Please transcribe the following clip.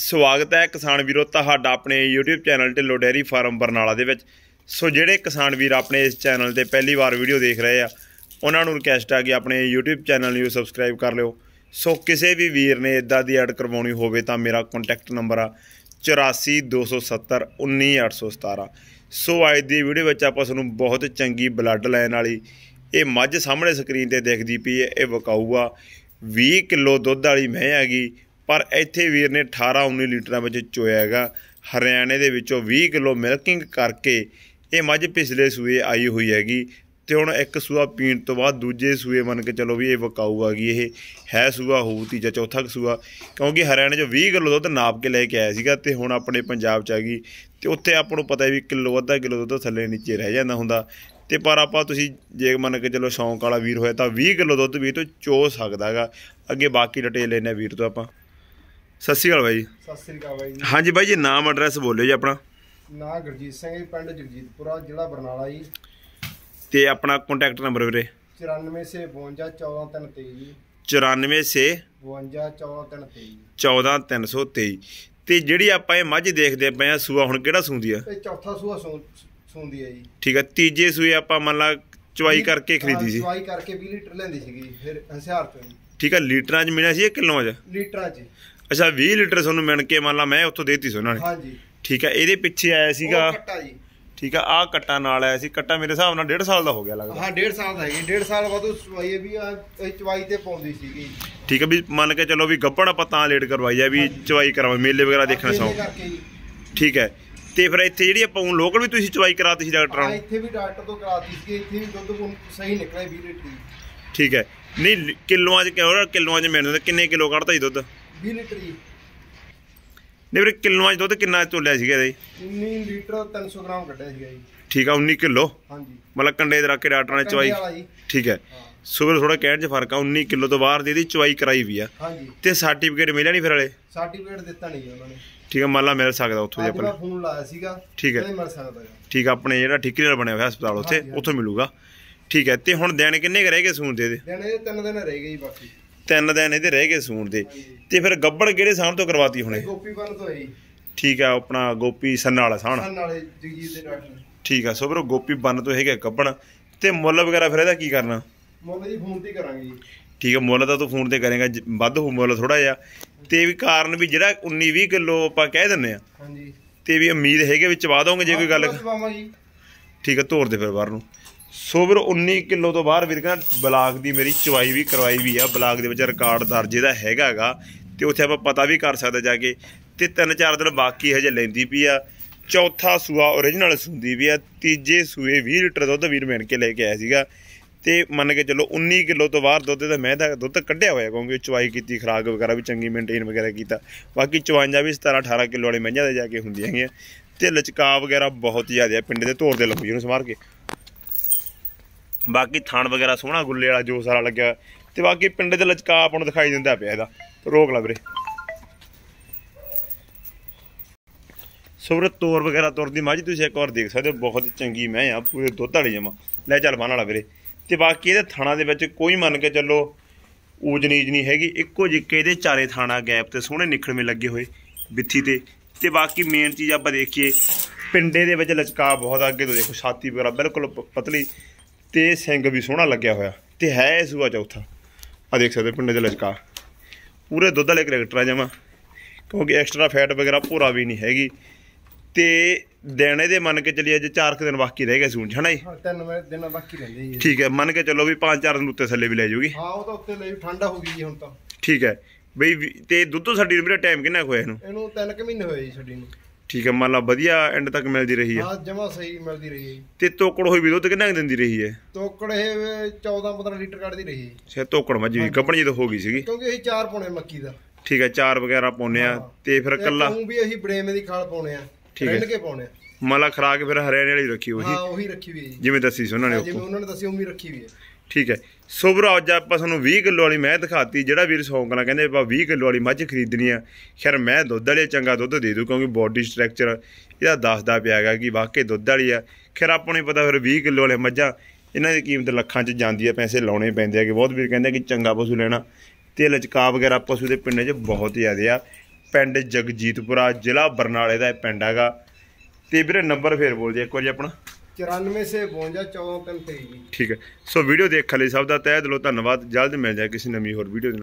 ਸਵਾਗਤ ਹੈ ਕਿਸਾਨ ਵੀਰੋ ਤੁਹਾਡਾ ਆਪਣੇ YouTube channel Dhillon dairy farm Barnala ਦੇ ਵਿੱਚ ਸੋ ਜਿਹੜੇ ਕਿਸਾਨ ਵੀਰ ਆਪਣੇ ਇਸ ਚੈਨਲ ਤੇ ਪਹਿਲੀ ਵਾਰ ਵੀਡੀਓ ਦੇਖ ਰਹੇ ਆ ਉਹਨਾਂ ਨੂੰ ਰਿਕਵੈਸਟ ਆ ਕਿ ਆਪਣੇ YouTube ਚੈਨਲ ਨੂੰ ਸਬਸਕ੍ਰਾਈਬ ਕਰ ਲਿਓ ਸੋ ਕਿਸੇ ਵੀ ਵੀਰ ਨੇ ਇਦਾਂ ਦੀ ਐਡ ਕਰਵਾਉਣੀ ਹੋਵੇ ਤਾਂ ਮੇਰਾ ਕੰਟੈਕਟ ਨੰਬਰ ਆ 8427719817 ਸੋ ਅੱਜ ਦੀ ਵੀਡੀਓ ਵਿੱਚ ਆਪਾਂ ਤੁਹਾਨੂੰ ਬਹੁਤ ਚੰਗੀ ਬਲੱਡ ਲਾਈਨ ਵਾਲੀ ਇਹ ਮੱਝ ਸਾਹਮਣੇ ਸਕਰੀਨ ਤੇ ਦਿਖਦੀ ਪਈ ਹੈ ਇਹ ਵਕਾਊ ਆ 20 ਕਿਲੋ ਦੁੱਧ ਵਾਲੀ ਮਹਿ ਹੈਗੀ ਪਰ ਇੱਥੇ ਵੀਰ ਨੇ 18 19 ਲੀਟਰਾਂ ਵਿੱਚ ਚੋਇਆ ਹੈਗਾ ਹਰਿਆਣੇ ਦੇ ਵਿੱਚੋਂ 20 ਕਿਲੋ ਮਿਲਕਿੰਗ ਕਰਕੇ ਇਹ ਮੱਝ ਪਿਛਲੇ ਸੂਏ ਆਈ ਹੋਈ ਹੈਗੀ ਤੇ ਹੁਣ ਇੱਕ ਸੂਆ ਪੀਣ ਤੋਂ ਬਾਅਦ ਦੂਜੇ ਸੂਏ ਮੰਨ ਕੇ ਚਲੋ ਵੀ ਇਹ ਵਕਾਊਗਾ ਕੀ ਇਹ ਹੈ ਸੂਆ ਹੋਊ ਤੀਜਾ ਚੌਥਾ ਸੂਆ ਕਿਉਂਕਿ ਹਰਿਆਣੇ 'ਚ 20 ਕਿਲੋ ਦੁੱਧ ਨਾਪ ਕੇ ਲੈ ਕੇ ਆਇਆ ਸੀਗਾ ਤੇ ਹੁਣ ਆਪਣੇ ਪੰਜਾਬ 'ਚ ਆ ਗਈ ਤੇ ਉੱਥੇ ਆਪਾਂ ਨੂੰ ਪਤਾ ਹੈ ਵੀ ਕਿਲੋ ਅੱਧਾ ਕਿਲੋ ਦੁੱਧ ਥੱਲੇ ਨੀਚੇ ਰਹਿ ਜਾਂਦਾ ਹੁੰਦਾ ਤੇ ਪਰ ਆਪਾਂ ਤੁਸੀਂ ਜੇ ਮੰਨ ਕੇ ਚਲੋ ਸ਼ੌਂਕ ਵਾਲਾ ਵੀਰ ਹੋਇਆ ਤਾਂ 20 ਕਿਲੋ ਦੁੱਧ ਵੀ ਤੋਂ ਚੋ ਸਕਦਾਗਾ ਅੱਗੇ ਬਾਕੀ ਡਿਟੇਲ ਲੈਣੇ ਵੀਰ ਤੋਂ ਆਪਾਂ ਸਤਿ ਸ਼੍ਰੀ ਅਕਾਲ ਬਾਈ ਸਤਿ ਸ਼੍ਰੀ ਅਕਾਲ ਬਾਈ ਜੀ ਹਾਂਜੀ ਬਾਈ ਜੀ ਨਾਮ ਐਡਰੈਸ ਬੋਲਿਓ ਜੀ ਆਪਣਾ ਨਾਮ ਗੁਰਜੀਤ ਸਿੰਘ ਜੀ ਪਿੰਡ ਜਗਜੀਤਪੁਰਾ ਜ਼ਿਲ੍ਹਾ ਬਰਨਾਲਾ ਜੀ ਤੇ ਆਪਣਾ ਕੰਟੈਕਟ ਨੰਬਰ ਵੀਰੇ 9465514323 ਜੀ 94 14323 ਤੇ ਜਿਹੜੀ ਆਪਾਂ ਇਹ ਮੱਝ ਦੇਖਦੇ ਪਏ ਆ ਸੂਆ ਹੁਣ ਕਿਹੜਾ ਸੂੰਦੀ ਆ ਇਹ ਚੌਥਾ ਸੂਆ ਸੂੰਦੀ ਆ ਜੀ ਠੀਕ ਆ ਤੀਜੇ ਸੂਏ ਆਪਾਂ ਮੰਨ ਲਾ ਚਵਾਈ ਕਰਕੇ ਖਰੀਦੀ ਸੀ ਚਵਾਈ ਕਰਕੇ 20 ਲੀਟਰ ਲੈਂਦੀ ਸੀਗੀ ਫਿਰ ਹਸਿਆਰ ਤੋਂ ਠੀਕ ਆ ਲੀਟਰਾਂ 'ਚ ਮਿਲਿਆ ਸੀ ਇਹ ਕਿਲੋਆਂ 'ਚ ਲੀਟਰਾਂ 'ਚ ਅੱਛਾ 20 ਲੀਟਰ ਤੁਹਾਨੂੰ ਮਿਣ ਕੇ ਮੰਨ ਲਾ ਮੈਂ ਉੱਥੋਂ ਦੇਤੀ ਸੀ ਉਹਨਾਂ ਨੇ ਹਾਂਜੀ ਠੀਕ ਹੈ ਇਹਦੇ ਪਿੱਛੇ ਆਇਆ ਸੀਗਾ ਕੱਟਾ ਜੀ ਠੀਕ ਆ ਆ ਕੱਟਾ ਨਾਲ ਆਇਆ ਸੀ ਕੱਟਾ ਮੇਰੇ ਹਿਸਾਬ ਨਾਲ 1.5 ਸਾਲ ਦਾ ਹੋ ਗਿਆ ਲੱਗਦਾ ਹਾਂ 1.5 ਸਾਲ ਦਾ ਹੈ 1.5 ਸਾਲ ਬਾਅਦ ਉਹ ਸਵਾਈ ਵੀ ਆ ਇਹ ਚਵਾਈ ਤੇ ਪਾਉਂਦੀ ਸੀਗੀ ਠੀਕ ਹੈ ਵੀ ਮੰਨ ਕੇ ਚਲੋ ਵੀ ਗੱਪਣ ਆਪਾਂ ਤਾਂ ਲੇਟ ਕਰਵਾਈ ਆ ਵੀ ਚਵਾਈ ਕਰਾਵਾਂ ਮੇਲੇ ਵਗੈਰਾ ਦੇਖਣਾ ਸੌਂ ਠੀਕ ਹੈ ਤੇ ਫਿਰ ਇੱਥੇ ਜਿਹੜੀ ਆਪਾਂ ਉਹ ਲੋਕਲ ਵੀ ਤੁਸੀਂ ਚਵਾਈ ਕਰਾਤੀ ਸੀ ਡਾਕਟਰਾਂ ਨੂੰ ਇੱਥੇ ਵੀ ਡਾਕਟਰ ਤੋਂ ਕਰਾਤੀ ਸੀ ਇੱਥੇ ਵੀ ਦੁੱਧ ਸਹੀ ਨਿਕਲਿਆ 20 ਲੀਟਰ ਠੀਕ ਹੈ ਨਹੀਂ ਕਿਲੋਆਂ 'ਚ ਕਿਹੜਾ ਕਿਲੋਆਂ 'ਚ ਮਿਲਦਾ ਕਿੰਨੇ ਕਿਲੋ ਕੱਢਦਾ ਜੀ ਦੁੱਧ 20 ਲੀਟਰ ਜੀ ਨੇ ਵੀਰੇ ਕਿਲੋਆਂ ਚ ਦੁੱਧ ਕਿੰਨਾ ਚੋਲਿਆ ਸੀਗਾ ਇਹਦੇ 19 ਲੀਟਰ 300 ਗ੍ਰਾਮ ਕੱਢਿਆ ਸੀਗਾ ਜੀ ਠੀਕ ਆ 19 ਕਿਲੋ ਹਾਂਜੀ ਮਤਲਬ ਕੰਡੇ ਦੇ ਰੱਖ ਕੇ ਡਾਕਟਰ ਨੇ ਚਵਾਈ ਠੀਕ ਹੈ ਸੁਗਰ ਥੋੜਾ ਕਹਿਣ 'ਚ ਫਰਕ ਆ 19 ਕਿਲੋ ਤੋਂ ਬਾਹਰ ਦੀ ਇਹਦੀ ਚਵਾਈ ਕਰਾਈ ਵੀ ਆ ਹਾਂਜੀ ਤੇ ਸਰਟੀਫਿਕੇਟ ਮਿਲਿਆ ਨਹੀਂ ਫਿਰ ਵਾਲੇ ਸਰਟੀਫਿਕੇਟ ਦਿੱਤਾ ਨਹੀਂ ਉਹਨਾਂ ਨੇ ਠੀਕ ਆ ਮਾਲਾ ਮਿਲ ਸਕਦਾ ਉੱਥੋਂ ਜੇ ਆਪਣਾ ਫੋਨ ਲਾਇਆ ਸੀਗਾ ਠੀਕ ਹੈ ਮਿਲ ਸਕਦਾ ਠੀਕ ਆ ਆਪਣੇ ਜਿਹੜਾ ਠੇਕੇ ਨਾਲ ਬਣਿਆ ਹੋਇਆ ਹਸਪਤਾਲ ਉੱਥੇ ਉੱਥੋਂ ਮਿਲੂਗਾ ਠੀਕ ਹੈ ਤੇ ਹੁਣ ਦਿਨ ਕਿੰਨੇ ਕੁ ਰਹਿ ਗਏ ਸੂਨ ਦੇ ਦੇ ਦਿਨ ਇਹ 3 ਦਿਨ ਰਹਿ ਗਏ ਜੀ ਬਾਕੀ ਤਿੰਨ ਦਿਨ ਇਹਦੇ ਰਹਿ ਗਏ ਸੂਣ ਦੇ ਤੇ ਫਿਰ ਗੱਬੜ ਕਿਹੜੇ ਸਾਹਣ ਤੋਂ ਕਰਵਾਤੀ ਹੁਣੇ ਗੋਪੀ ਵੱਲ ਤੋਂ ਹੈ ਜੀ ਠੀਕ ਆ ਆਪਣਾ ਗੋਪੀ ਸੰਨਾਲਾ ਸਾਹਣ ਸੰਨਾਲੇ ਜਗੀਰ ਦੇ ਡਾਕਟਰ ਠੀਕ ਆ ਸੋ ਵੀਰੋ ਗੋਪੀ ਬੰਨ ਤੋਂ ਹੈਗਾ ਗੱਬਣ ਤੇ ਮੁੱਲ ਵਗੈਰਾ ਫਿਰ ਇਹਦਾ ਕੀ ਕਰਨਾ ਮੁੱਲ ਜੀ ਫੋਨ ਤੇ ਕਰਾਂਗੇ ਜੀ ਠੀਕ ਹੈ ਮੁੱਲ ਤਾਂ ਤੂੰ ਫੋਨ ਤੇ ਕਰੇਗਾ ਵੱਧ ਹੋ ਮੁੱਲ ਥੋੜਾ ਜਿਆ ਤੇ ਵੀ ਕਾਰਨ ਵੀ ਜਿਹੜਾ 19 20 ਕਿਲੋ ਆਪਾਂ ਕਹਿ ਦਿੰਨੇ ਆ ਹਾਂਜੀ ਤੇ ਵੀ ਉਮੀਦ ਹੈਗੇ ਵਿੱਚ ਵਾਦੋਂਗੇ ਜੇ ਕੋਈ ਗੱਲ ਠੀਕ ਹੈ ਤੋਰ ਦੇ ਫਿਰ ਬਾਹਰ ਨੂੰ ਸੋ ਵੀਰ 19 ਕਿਲੋ ਤੋਂ ਬਾਹਰ ਵੀਰ ਕਹਿੰਦਾ ਬਲਾਕ ਦੀ ਮੇਰੀ ਚਵਾਈ ਵੀ ਕਰਵਾਈ ਵੀ ਆ ਬਲਾਕ ਦੇ ਵਿੱਚ ਰਿਕਾਰਡ ਦਰਜ ਇਹਦਾ ਹੈਗਾਗਾ ਤੇ ਉੱਥੇ ਆਪਾਂ ਪਤਾ ਵੀ ਕਰ ਸਕਦੇ ਜਾ ਕੇ ਤੇ ਤਿੰਨ ਚਾਰ ਦਿਨ ਬਾਕੀ ਹਜੇ ਲੈਂਦੀ ਪਈ ਆ ਚੌਥਾ ਸੂਆ origignal ਸੁੰਦੀ ਵੀ ਆ ਤੀਜੇ ਸੂਏ 20 ਲੀਟਰ ਦੁੱਧ ਵੀਰ ਮੈਂ ਕੇ ਲੈ ਕੇ ਆਇਆ ਸੀਗਾ ਤੇ ਮੰਨ ਕੇ ਚੱਲੋ 19 ਕਿਲੋ ਤੋਂ ਬਾਹਰ ਦੁੱਧ ਦਾ ਮੈਂ ਦਾ ਦੁੱਧ ਕੱਢਿਆ ਹੋਇਆ ਕਿਉਂਕਿ ਚਵਾਈ ਕੀਤੀ ਖਰਾਕ ਵਗੈਰਾ ਵੀ ਚੰਗੀ ਮੇਨਟੇਨ ਵਗੈਰਾ ਕੀਤਾ ਬਾਕੀ 54 ਵੀ 17 18 ਕਿਲੋ ਵਾਲੇ ਮੱਝਾਂ ਦੇ ਜਾ ਕੇ ਹੁੰਦੀਆਂ ਹੈਗੀਆਂ ਤੇ ਲਚਕਾ ਵਗੈਰਾ ਬਹੁਤ ਜ਼ਿਆਦਾ ਪਿੰਡ ਦੇ ਧੋਰ ਦੇ ਲੱਭੀ ਨੂੰ ਸਮਾਰ ਕੇ ਬਾਕੀ ਥਾਣ ਵਗੈਰਾ ਸੋਹਣਾ ਗੁੱਲੇ ਵਾਲਾ ਜੋ ਸਾਰਾ ਲੱਗਿਆ ਤੇ ਬਾਕੀ ਪਿੰਡ ਦੇ ਲਚਕਾ ਆਪ ਨੂੰ ਦਿਖਾਈ ਦਿੰਦਾ ਪਿਆ ਇਹਦਾ ਰੋਕ ਲਾ ਵੀਰੇ ਸੁਰਤ ਤੋਰ ਵਗੈਰਾ ਤੁਰਦੀ ਮਾਝੀ ਤੁਸੀਂ ਇੱਕ ਵਾਰ ਦੇਖ ਸਕਦੇ ਹੋ ਬਹੁਤ ਚੰਗੀ ਮੈਂ ਆ ਪੂਰੇ ਦੁੱਧ ਵਾਲੀ ਜਮਾ ਲੈ ਚੱਲ ਬਾਣ ਵਾਲਾ ਵੀਰੇ ਤੇ ਬਾਕੀ ਇਹਦੇ ਥਾਣਾ ਦੇ ਵਿੱਚ ਕੋਈ ਮੰਨ ਕੇ ਚੱਲੋ ਊਜਨੀਜ ਨਹੀਂ ਹੈਗੀ ਇੱਕੋ ਜਿੱਕੇ ਇਹਦੇ ਚਾਰੇ ਥਾਣਾ ਗੈਪ ਤੇ ਸੋਹਣੇ ਨਿਖੜਵੇਂ ਲੱਗੇ ਹੋਏ ਵਿੱਥੀ ਤੇ ਤੇ ਬਾਕੀ ਮੇਨ ਚੀਜ਼ ਆਪਾਂ ਦੇਖੀਏ ਪਿੰਡੇ ਦੇ ਵਿੱਚ ਲਚਕਾ ਬਹੁਤ ਅੱਗੇ ਤੋਂ ਦੇਖੋ ਛਾਤੀ ਵਗੈਰਾ ਬਿਲਕੁਲ ਪਤਲੀ ਤੇ ਸਿੰਗ ਵੀ ਸੋਹਣਾ ਲੱਗਿਆ ਹੋਇਆ ਤੇ ਹੈ ਇਹ ਸੂਆ ਚੌਥਾ ਆ ਦੇਖ ਸਕਦੇ ਪਿੰਡੇ ਦੇ ਲਚਕਾ ਪੂਰੇ ਦੁੱਧ ਵਾਲੇ ਕਰੈਕਟਰ ਆ ਜਾਵਾ ਕਿਉਂਕਿ ਐਕਸਟਰਾ ਫੈਟ ਵਗੈਰਾ ਭੋਰਾ ਵੀ ਨਹੀਂ ਹੈਗੀ ਤੇ ਦੇਣੇ ਦੇ ਮੰਨ ਕੇ ਚੱਲੀ ਅੱਜ 4 ਦਿਨ ਬਾਕੀ ਰਹਿ ਗਏ ਸੂਣ ਜਣਾ ਜੀ ਹਾਂ 3 ਦਿਨ ਬਾਕੀ ਰਹਿੰਦੇ ਜੀ ਠੀਕ ਹੈ ਮੰਨ ਕੇ ਚੱਲੋ ਵੀ 5-4 ਦਿਨ ਉੱਤੇ ਥੱਲੇ ਵੀ ਲੈ ਜਾਊਗੀ ਹਾਂ ਉਹ ਤਾਂ ਉੱਤੇ ਲੈ ਠੰਡਾ ਹੋ ਗਈ ਜੀ ਹੁਣ ਤਾਂ ਠੀਕ ਹੈ ਬਈ ਤੇ ਦੁੱਧ ਤੋਂ ਸਾਡੀ ਵੀਰੇ ਟਾਈਮ ਕਿੰਨਾ ਹੋਇਆ ਇਹਨੂੰ ਇਹਨੂੰ 3 ਕੁ ਮਹੀਨੇ ਹੋਏ ਜੀ ਸਾਡੀ ਨੂੰ ਠੀਕ ਹੈ ਮਾਲਾ ਵਧੀਆ ਐਂਡ ਤੱਕ ਮਿਲਦੀ ਰਹੀ ਹੈ ਹਾਂ ਜਮਾ ਸਹੀ ਮਿਲਦੀ ਰਹੀ ਹੈ ਤੇ ਤੋਕੜ ਹੋਈ ਵੀ ਦੁੱਧ ਕਿੰਨਾ ਦਿੰਦੀ ਰਹੀ ਹੈ ਤੋਕੜ ਇਹ 14 15 ਲੀਟਰ ਕੱਢਦੀ ਰਹੀ ਹੈ ਸੇ ਤੋਕੜ ਮੱਝ ਵੀ ਕੱਪਣ ਤਾਂ ਹੋ ਗਈ ਸੀਗੀ ਕਿਉਂਕਿ ਅਸੀਂ ਚਾਰ ਪਾਉਣੇ ਮੱਕੀ ਦਾ ਠੀਕ ਹੈ ਚਾਰ ਵਗੈਰਾ ਪਾਉਨੇ ਆ ਤੇ ਫਿਰ ਕੱਲਾ ਤੂੰ ਵੀ ਅਸੀਂ ਬੜੇਵੇਂ ਦੀ ਖਾਲ ਪਾਉਣੇ ਆ ਠੀਕ ਹੈ। ਰਿੰਨ ਕੇ ਪਾਉਣੇ ਆ ਮਾਲਾ ਖਰਾਕ ਫਿਰ ਹਰਿਆਣੇ ਵਾਲੀ ਰੱਖੀ ਉਹੀ ਹਾਂ ਉਹੀ ਰੱਖੀ ਹੋਈ ਜਿਵੇਂ ਦੱਸੀ ਸੀ ਉਹਨਾਂ ਨੇ ਹਾਂ, ਜਿਵੇਂ ਉਹਨਾਂ ਨੇ ਦੱਸਿਆ ਉਹ ਵੀ ਰੱਖੀ ਹੋਈ ਹੈ ਠੀਕ ਹੈ ਸੁਭਰਾ ਅੱਜ ਆਪਾਂ ਤੁਹਾਨੂੰ 20 ਕਿਲੋ ਵਾਲੀ ਮੈਂ ਦਿਖਾਤੀ ਜਿਹੜਾ ਵੀਰ ਸੌਂਕਣਾ ਕਹਿੰਦੇ ਆਪਾਂ 20 ਕਿਲੋ ਵਾਲੀ ਮੱਝ ਖਰੀਦਣੀ ਆ ਖੈਰ ਮੈਂ ਦੁੱਧ ਵਾਲੇ ਚੰਗਾ ਦੁੱਧ ਦੇ ਦੂ ਕਿਉਂਕਿ ਬੋਡੀ ਸਟਰਕਚਰ ਇਹਦਾ ਦੱਸਦਾ ਪਿਆ ਹੈਗਾ ਕਿ ਵਾਕਈ ਦੁੱਧ ਵਾਲੀ ਆ ਖੈਰ ਆਪਾਂ ਨੂੰ ਪਤਾ ਫਿਰ 20 ਕਿਲੋ ਵਾਲੇ ਮੱਝਾਂ ਇਹਨਾਂ ਦੀ ਕੀਮਤ ਲੱਖਾਂ 'ਚ ਜਾਂਦੀ ਆ ਪੈਸੇ ਲਾਉਣੇ ਪੈਂਦੇ ਆ ਕਿ ਬਹੁਤ ਵੀਰ ਕਹਿੰਦੇ ਕਿ ਚੰਗਾ ਪਸ਼ੂ ਲੈਣਾ ਤੇ ਲਚਕਾ ਵਗੈਰਾ ਪਸ਼ੂ ਦੇ ਪਿੰਡ 'ਚ ਬਹੁਤ ਜ਼ਿਆਦਾ ਆ ਪਿੰਡ ਜਗਜੀਤਪੁਰਾ ਜ਼ਿਲ੍ਹਾ ਬਰਨਾਲੇ ਦਾ ਇਹ ਪਿੰਡ ਹੈਗਾ ਤੇ ਵੀਰੇ ਨੰਬਰ ਫੇਰ ਬੋਲ ਦੇ ਇੱਕ ਵਾਰੀ ਆਪਣਾ 94 ਸੇ 52 54 ਜੀ ਠੀਕ ਹੈ ਸੋ ਵੀਡੀਓ ਦੇਖ ਲਈ ਸਭ ਦਾ ਤਹਿ ਦਿਲੋਂ ਧੰਨਵਾਦ ਜਲਦ ਮਿਲ ਜਾਏ ਕਿਸੇ ਨਵੀਂ ਹੋਰ ਵੀਡੀਓ